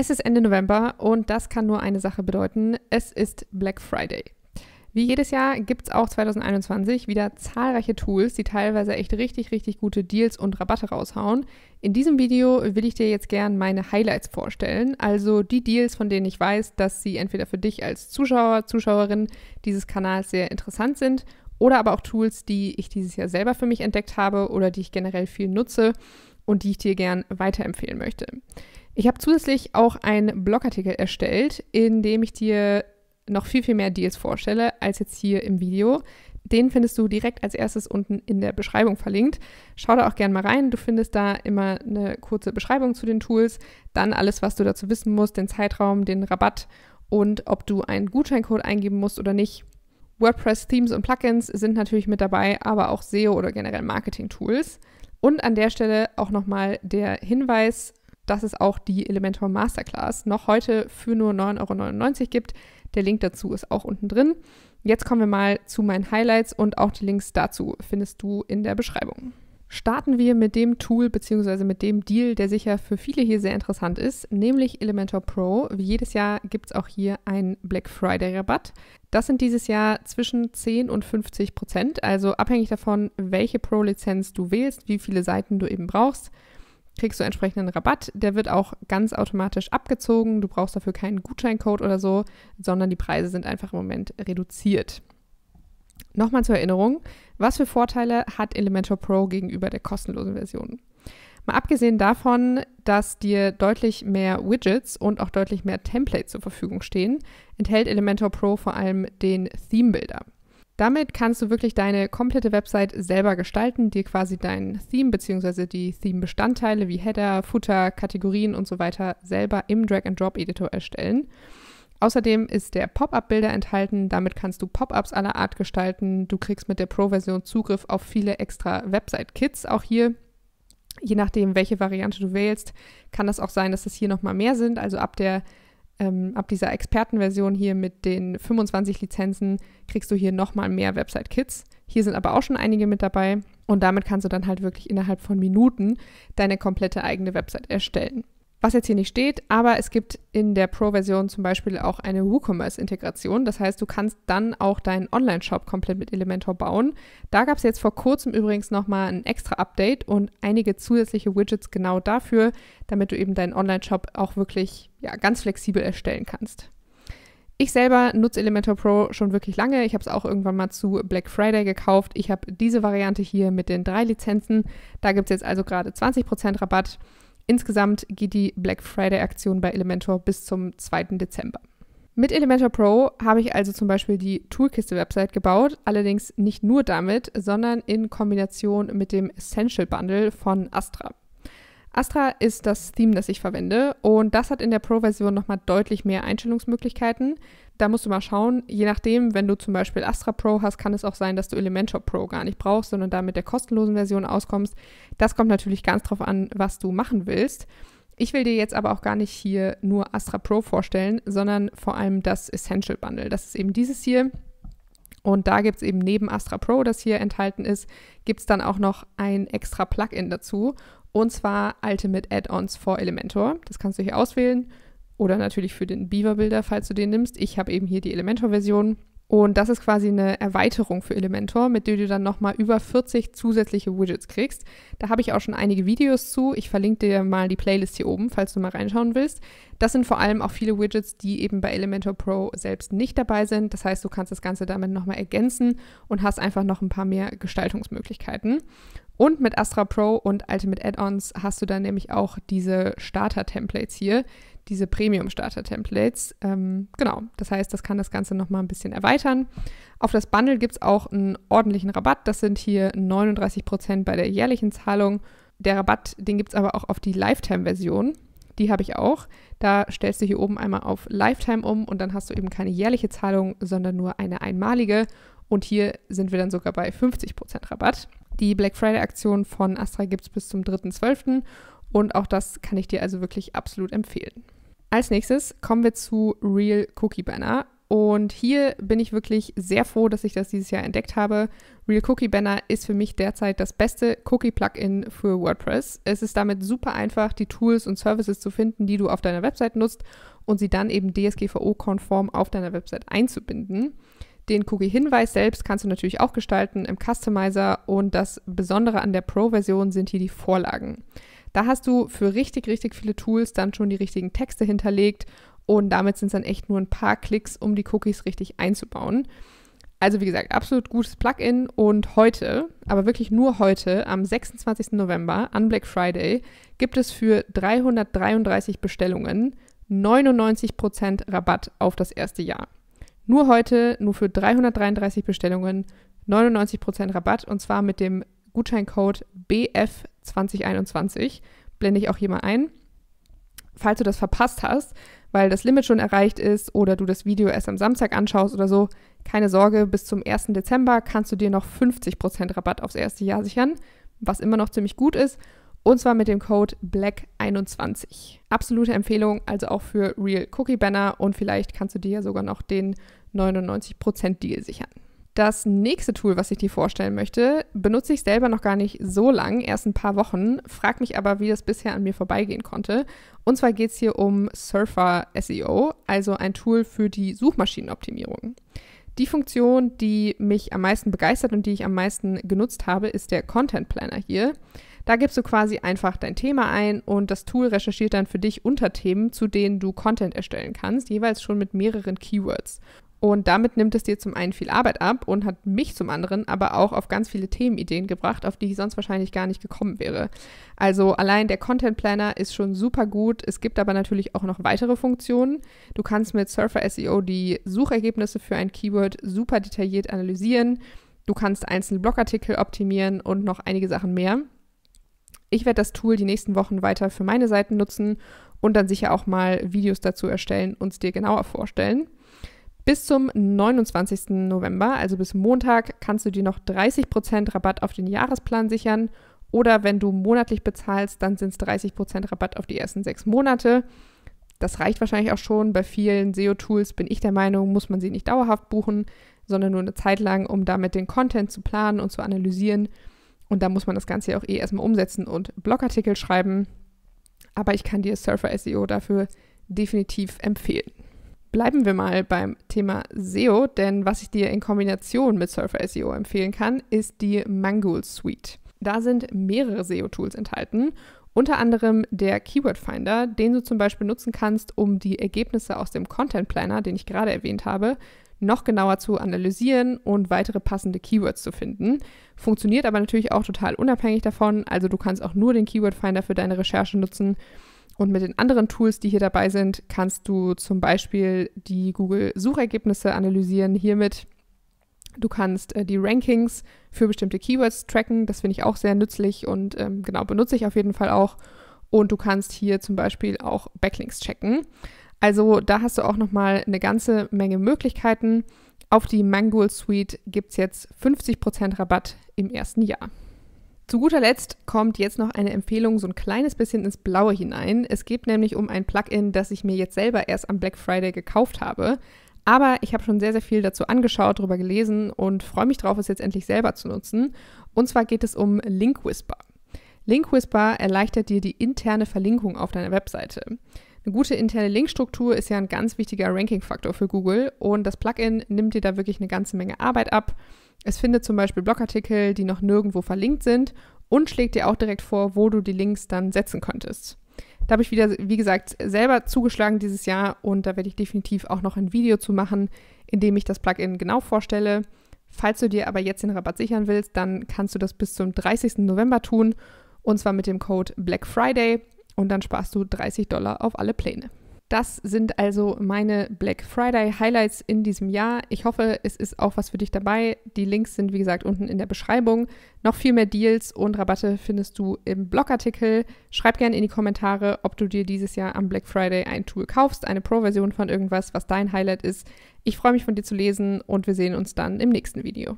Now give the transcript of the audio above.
Es ist Ende November und das kann nur eine Sache bedeuten. Es ist Black Friday. Wie jedes Jahr gibt es auch 2021 wieder zahlreiche Tools, die teilweise echt richtig, richtig gute Deals und Rabatte raushauen. In diesem Video will ich dir jetzt gern meine Highlights vorstellen, also die Deals, von denen ich weiß, dass sie entweder für dich als Zuschauer, Zuschauerin dieses Kanals sehr interessant sind oder aber auch Tools, die ich dieses Jahr selber für mich entdeckt habe oder die ich generell viel nutze und die ich dir gern weiterempfehlen möchte. Ich habe zusätzlich auch einen Blogartikel erstellt, in dem ich dir noch viel, viel mehr Deals vorstelle als jetzt hier im Video. Den findest du direkt als erstes unten in der Beschreibung verlinkt. Schau da auch gerne mal rein. Du findest da immer eine kurze Beschreibung zu den Tools, dann alles, was du dazu wissen musst, den Zeitraum, den Rabatt und ob du einen Gutscheincode eingeben musst oder nicht. WordPress-Themes und Plugins sind natürlich mit dabei, aber auch SEO oder generell Marketing-Tools. Und an der Stelle auch nochmal der Hinweis dass es auch die Elementor Masterclass noch heute für nur 9,99 Euro gibt. Der Link dazu ist auch unten drin. Jetzt kommen wir mal zu meinen Highlights und auch die Links dazu findest du in der Beschreibung. Starten wir mit dem Tool bzw. mit dem Deal, der sicher für viele hier sehr interessant ist, nämlich Elementor Pro. Wie jedes Jahr gibt es auch hier einen Black Friday Rabatt. Das sind dieses Jahr zwischen 10 und 50 Prozent, also abhängig davon, welche Pro-Lizenz du wählst, wie viele Seiten du eben brauchst kriegst du entsprechenden Rabatt. Der wird auch ganz automatisch abgezogen. Du brauchst dafür keinen Gutscheincode oder so, sondern die Preise sind einfach im Moment reduziert. Nochmal zur Erinnerung, was für Vorteile hat Elementor Pro gegenüber der kostenlosen Version? Mal abgesehen davon, dass dir deutlich mehr Widgets und auch deutlich mehr Templates zur Verfügung stehen, enthält Elementor Pro vor allem den Theme-Builder. Damit kannst du wirklich deine komplette Website selber gestalten, dir quasi dein Theme bzw. die Theme-Bestandteile wie Header, Footer, Kategorien und so weiter selber im Drag-and-Drop-Editor erstellen. Außerdem ist der Pop-up-Bilder enthalten, damit kannst du Pop-ups aller Art gestalten. Du kriegst mit der Pro-Version Zugriff auf viele extra Website-Kits. Auch hier je nachdem, welche Variante du wählst, kann das auch sein, dass es hier nochmal mehr sind. Also ab der ähm, ab dieser Expertenversion hier mit den 25 Lizenzen kriegst du hier nochmal mehr Website-Kits. Hier sind aber auch schon einige mit dabei und damit kannst du dann halt wirklich innerhalb von Minuten deine komplette eigene Website erstellen was jetzt hier nicht steht, aber es gibt in der Pro-Version zum Beispiel auch eine WooCommerce-Integration. Das heißt, du kannst dann auch deinen Online-Shop komplett mit Elementor bauen. Da gab es jetzt vor kurzem übrigens nochmal ein extra Update und einige zusätzliche Widgets genau dafür, damit du eben deinen Online-Shop auch wirklich ja, ganz flexibel erstellen kannst. Ich selber nutze Elementor Pro schon wirklich lange. Ich habe es auch irgendwann mal zu Black Friday gekauft. Ich habe diese Variante hier mit den drei Lizenzen. Da gibt es jetzt also gerade 20% Rabatt. Insgesamt geht die Black Friday-Aktion bei Elementor bis zum 2. Dezember. Mit Elementor Pro habe ich also zum Beispiel die Toolkiste-Website gebaut, allerdings nicht nur damit, sondern in Kombination mit dem Essential Bundle von Astra. Astra ist das Theme, das ich verwende und das hat in der Pro-Version nochmal deutlich mehr Einstellungsmöglichkeiten da musst du mal schauen, je nachdem, wenn du zum Beispiel Astra Pro hast, kann es auch sein, dass du Elementor Pro gar nicht brauchst, sondern da mit der kostenlosen Version auskommst. Das kommt natürlich ganz drauf an, was du machen willst. Ich will dir jetzt aber auch gar nicht hier nur Astra Pro vorstellen, sondern vor allem das Essential Bundle. Das ist eben dieses hier. Und da gibt es eben neben Astra Pro, das hier enthalten ist, gibt es dann auch noch ein extra Plugin dazu. Und zwar Ultimate Add-ons for Elementor. Das kannst du hier auswählen oder natürlich für den Beaver-Builder, falls du den nimmst. Ich habe eben hier die Elementor-Version. Und das ist quasi eine Erweiterung für Elementor, mit der du dann nochmal über 40 zusätzliche Widgets kriegst. Da habe ich auch schon einige Videos zu. Ich verlinke dir mal die Playlist hier oben, falls du mal reinschauen willst. Das sind vor allem auch viele Widgets, die eben bei Elementor Pro selbst nicht dabei sind. Das heißt, du kannst das Ganze damit nochmal ergänzen und hast einfach noch ein paar mehr Gestaltungsmöglichkeiten. Und mit Astra Pro und Ultimate Add-ons hast du dann nämlich auch diese Starter-Templates hier, diese Premium-Starter-Templates. Ähm, genau, das heißt, das kann das Ganze nochmal ein bisschen erweitern. Auf das Bundle gibt es auch einen ordentlichen Rabatt. Das sind hier 39% Prozent bei der jährlichen Zahlung. Der Rabatt, den gibt es aber auch auf die Lifetime-Version. Die habe ich auch. Da stellst du hier oben einmal auf Lifetime um und dann hast du eben keine jährliche Zahlung, sondern nur eine einmalige. Und hier sind wir dann sogar bei 50% Rabatt. Die Black Friday-Aktion von Astra gibt es bis zum 3.12. Und auch das kann ich dir also wirklich absolut empfehlen. Als nächstes kommen wir zu Real Cookie Banner. Und hier bin ich wirklich sehr froh, dass ich das dieses Jahr entdeckt habe. Real Cookie Banner ist für mich derzeit das beste Cookie-Plugin für WordPress. Es ist damit super einfach, die Tools und Services zu finden, die du auf deiner Website nutzt und sie dann eben DSGVO-konform auf deiner Website einzubinden. Den Cookie-Hinweis selbst kannst du natürlich auch gestalten im Customizer und das Besondere an der Pro-Version sind hier die Vorlagen. Da hast du für richtig, richtig viele Tools dann schon die richtigen Texte hinterlegt und damit sind es dann echt nur ein paar Klicks, um die Cookies richtig einzubauen. Also wie gesagt, absolut gutes Plugin und heute, aber wirklich nur heute, am 26. November an Black Friday, gibt es für 333 Bestellungen 99% Rabatt auf das erste Jahr. Nur heute, nur für 333 Bestellungen 99% Rabatt und zwar mit dem Gutscheincode BF 2021. Blende ich auch hier mal ein. Falls du das verpasst hast, weil das Limit schon erreicht ist oder du das Video erst am Samstag anschaust oder so, keine Sorge, bis zum 1. Dezember kannst du dir noch 50% Rabatt aufs erste Jahr sichern, was immer noch ziemlich gut ist. Und zwar mit dem Code BLACK21. Absolute Empfehlung, also auch für Real Cookie Banner und vielleicht kannst du dir ja sogar noch den 99% Deal sichern. Das nächste Tool, was ich dir vorstellen möchte, benutze ich selber noch gar nicht so lang, erst ein paar Wochen, frag mich aber, wie das bisher an mir vorbeigehen konnte. Und zwar geht es hier um Surfer SEO, also ein Tool für die Suchmaschinenoptimierung. Die Funktion, die mich am meisten begeistert und die ich am meisten genutzt habe, ist der Content Planner hier. Da gibst du quasi einfach dein Thema ein und das Tool recherchiert dann für dich Unterthemen, zu denen du Content erstellen kannst, jeweils schon mit mehreren Keywords. Und damit nimmt es dir zum einen viel Arbeit ab und hat mich zum anderen aber auch auf ganz viele Themenideen gebracht, auf die ich sonst wahrscheinlich gar nicht gekommen wäre. Also allein der Content Planner ist schon super gut. Es gibt aber natürlich auch noch weitere Funktionen. Du kannst mit Surfer SEO die Suchergebnisse für ein Keyword super detailliert analysieren. Du kannst einzelne Blogartikel optimieren und noch einige Sachen mehr. Ich werde das Tool die nächsten Wochen weiter für meine Seiten nutzen und dann sicher auch mal Videos dazu erstellen und es dir genauer vorstellen. Bis zum 29. November, also bis Montag, kannst du dir noch 30% Rabatt auf den Jahresplan sichern. Oder wenn du monatlich bezahlst, dann sind es 30% Rabatt auf die ersten sechs Monate. Das reicht wahrscheinlich auch schon. Bei vielen SEO-Tools bin ich der Meinung, muss man sie nicht dauerhaft buchen, sondern nur eine Zeit lang, um damit den Content zu planen und zu analysieren. Und da muss man das Ganze ja auch eh erstmal umsetzen und Blogartikel schreiben. Aber ich kann dir Surfer SEO dafür definitiv empfehlen bleiben wir mal beim Thema SEO, denn was ich dir in Kombination mit Surfer SEO empfehlen kann, ist die Mangool Suite. Da sind mehrere SEO-Tools enthalten, unter anderem der Keyword Finder, den du zum Beispiel nutzen kannst, um die Ergebnisse aus dem Content Planner, den ich gerade erwähnt habe, noch genauer zu analysieren und weitere passende Keywords zu finden. Funktioniert aber natürlich auch total unabhängig davon, also du kannst auch nur den Keyword Finder für deine Recherche nutzen und mit den anderen Tools, die hier dabei sind, kannst du zum Beispiel die Google-Suchergebnisse analysieren hiermit. Du kannst äh, die Rankings für bestimmte Keywords tracken. Das finde ich auch sehr nützlich und ähm, genau benutze ich auf jeden Fall auch. Und du kannst hier zum Beispiel auch Backlinks checken. Also da hast du auch nochmal eine ganze Menge Möglichkeiten. Auf die Mangold Suite gibt es jetzt 50% Rabatt im ersten Jahr. Zu guter Letzt kommt jetzt noch eine Empfehlung so ein kleines bisschen ins Blaue hinein. Es geht nämlich um ein Plugin, das ich mir jetzt selber erst am Black Friday gekauft habe. Aber ich habe schon sehr, sehr viel dazu angeschaut, darüber gelesen und freue mich drauf, es jetzt endlich selber zu nutzen. Und zwar geht es um Link Whisper. Link Whisper erleichtert dir die interne Verlinkung auf deiner Webseite. Eine gute interne Linkstruktur ist ja ein ganz wichtiger Ranking-Faktor für Google und das Plugin nimmt dir da wirklich eine ganze Menge Arbeit ab es findet zum Beispiel Blogartikel, die noch nirgendwo verlinkt sind und schlägt dir auch direkt vor, wo du die Links dann setzen könntest. Da habe ich wieder, wie gesagt, selber zugeschlagen dieses Jahr und da werde ich definitiv auch noch ein Video zu machen, in dem ich das Plugin genau vorstelle. Falls du dir aber jetzt den Rabatt sichern willst, dann kannst du das bis zum 30. November tun und zwar mit dem Code Black Friday und dann sparst du 30 Dollar auf alle Pläne. Das sind also meine Black Friday Highlights in diesem Jahr. Ich hoffe, es ist auch was für dich dabei. Die Links sind, wie gesagt, unten in der Beschreibung. Noch viel mehr Deals und Rabatte findest du im Blogartikel. Schreib gerne in die Kommentare, ob du dir dieses Jahr am Black Friday ein Tool kaufst, eine Pro-Version von irgendwas, was dein Highlight ist. Ich freue mich von dir zu lesen und wir sehen uns dann im nächsten Video.